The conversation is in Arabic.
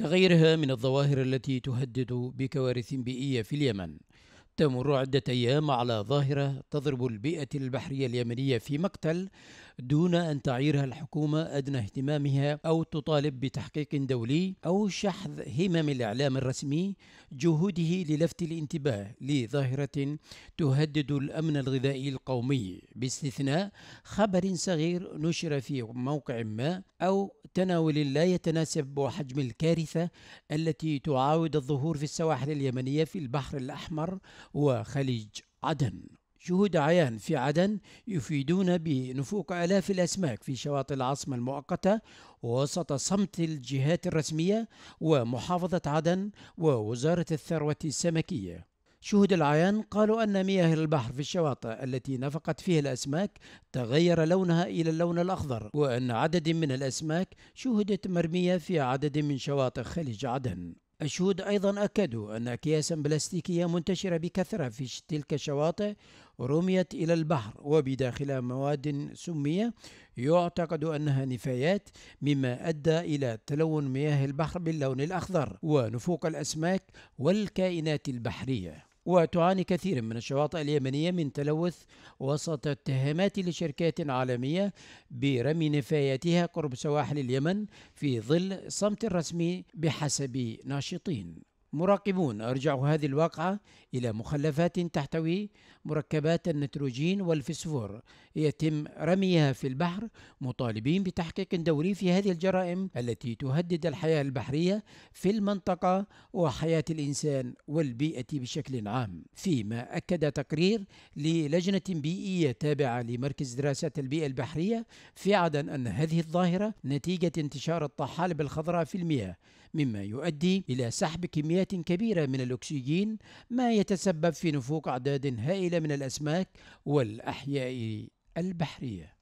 كغيرها من الظواهر التي تهدد بكوارث بيئية في اليمن تمر عدة أيام على ظاهرة تضرب البيئة البحرية اليمنية في مقتل دون أن تعيرها الحكومة أدنى اهتمامها أو تطالب بتحقيق دولي أو شحذ همم الإعلام الرسمي جهوده للفت الانتباه لظاهرة تهدد الأمن الغذائي القومي باستثناء خبر صغير نشر في موقع ما أو تناول لا يتناسب وحجم الكارثة التي تعاود الظهور في السواحل اليمنية في البحر الأحمر وخليج عدن شهود عيان في عدن يفيدون بنفوق آلاف الأسماك في شواطئ العاصمة المؤقتة وسط صمت الجهات الرسمية ومحافظة عدن ووزارة الثروة السمكية شهود العيان قالوا أن مياه البحر في الشواطئ التي نفقت فيها الأسماك تغير لونها إلى اللون الأخضر وأن عدد من الأسماك شهدت مرمية في عدد من شواطئ خليج عدن الشهود أيضا أكدوا أن أكياسا بلاستيكية منتشرة بكثرة في تلك الشواطئ رميت إلى البحر وبداخلها مواد سمية يعتقد أنها نفايات مما أدى إلى تلون مياه البحر باللون الأخضر ونفوق الأسماك والكائنات البحرية وتعاني كثير من الشواطئ اليمنية من تلوث وسط اتهامات لشركات عالمية برمي نفاياتها قرب سواحل اليمن في ظل صمت رسمي بحسب ناشطين مراقبون أرجعوا هذه الواقعة إلى مخلفات تحتوي مركبات النيتروجين والفسفور يتم رميها في البحر مطالبين بتحقيق دوري في هذه الجرائم التي تهدد الحياة البحرية في المنطقة وحياة الإنسان والبيئة بشكل عام فيما أكد تقرير للجنة بيئية تابعة لمركز دراسات البيئة البحرية في عدن أن هذه الظاهرة نتيجة انتشار الطحالب الخضراء في المياه مما يؤدي إلى سحب كمية كميات كبيرة من الأكسجين ما يتسبب في نفوق أعداد هائلة من الأسماك والأحياء البحرية